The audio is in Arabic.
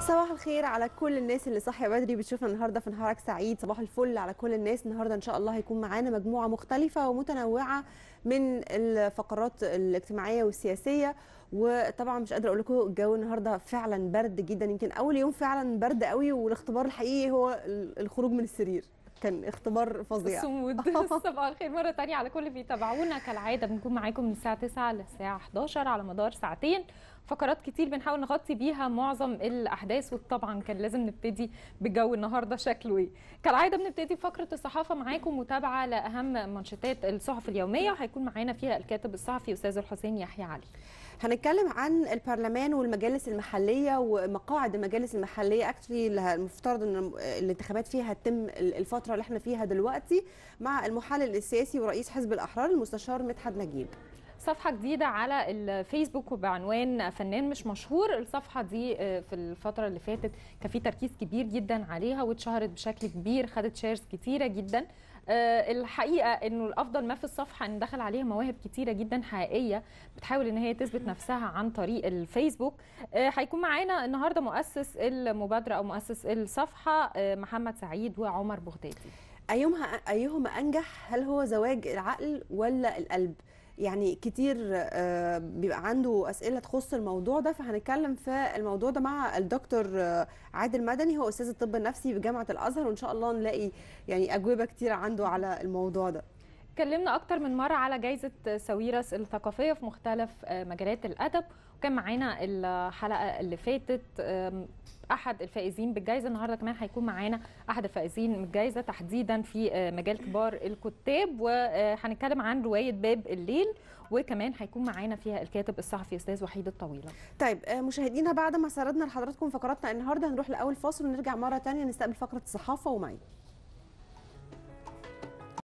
صباح الخير على كل الناس اللي صاحيه بدري بتشوفنا النهارده في نهارك سعيد صباح الفل على كل الناس النهارده ان شاء الله هيكون معانا مجموعه مختلفه ومتنوعه من الفقرات الاجتماعيه والسياسيه وطبعا مش قادره اقول لكم الجو النهارده فعلا برد جدا يمكن اول يوم فعلا برد قوي والاختبار الحقيقي هو الخروج من السرير كان اختبار فظيع صمود صباح الخير مره ثانيه على كل اللي بيتابعونا كالعاده بنكون معاكم من الساعه 9 للساعه 11 على مدار ساعتين فقرات كتير بنحاول نغطي بيها معظم الاحداث وطبعا كان لازم نبتدي بجو النهارده شكله ايه كالعاده بنبتدي فقره الصحافه معاكم متابعه لاهم منشطات الصحف اليوميه وهيكون معانا فيها الكاتب الصحفي استاذ الحسين يحيى علي هنتكلم عن البرلمان والمجالس المحليه ومقاعد المجالس المحليه اكشلي اللي المفترض ان الانتخابات فيها هتتم الفتره اللي احنا فيها دلوقتي مع المحلل السياسي ورئيس حزب الاحرار المستشار مدحت نجيب صفحه جديده على الفيسبوك وبعنوان فنان مش مشهور الصفحه دي آه، في الفتره اللي فاتت كان في تركيز كبير جدا عليها واتشهرت بشكل كبير خدت شيرز كتيره جدا آه، الحقيقه انه الافضل ما في الصفحه ان دخل عليها مواهب كتيره جدا حقيقيه بتحاول ان هي تثبت نفسها عن طريق الفيسبوك آه، هيكون معانا النهارده مؤسس المبادره او مؤسس الصفحه محمد سعيد وعمر بغدادي ايهما ايهما انجح هل هو زواج العقل ولا القلب يعني كتير آه، بيبقى عنده اسئله تخص الموضوع ده فهنتكلم في الموضوع ده مع الدكتور آه، عادل مدني هو استاذ الطب النفسي بجامعه الازهر وان شاء الله نلاقي يعني اجوبه كتير عنده على الموضوع ده اتكلمنا اكتر من مره على جائزه ساويرس الثقافيه في مختلف آه، مجالات الادب وكان معانا الحلقه اللي فاتت احد الفائزين بالجائزه النهارده كمان هيكون معانا احد الفائزين بالجائزه تحديدا في آه، مجال كبار الكتاب وهنتكلم عن روايه باب الليل وكمان هيكون معانا فيها الكاتب الصحفي استاذ وحيد الطويله. طيب آه، مشاهدينا بعد ما سردنا لحضراتكم فقراتنا النهارده هنروح لاول فاصل ونرجع مره ثانيه نستقبل فقره الصحافه ومعي.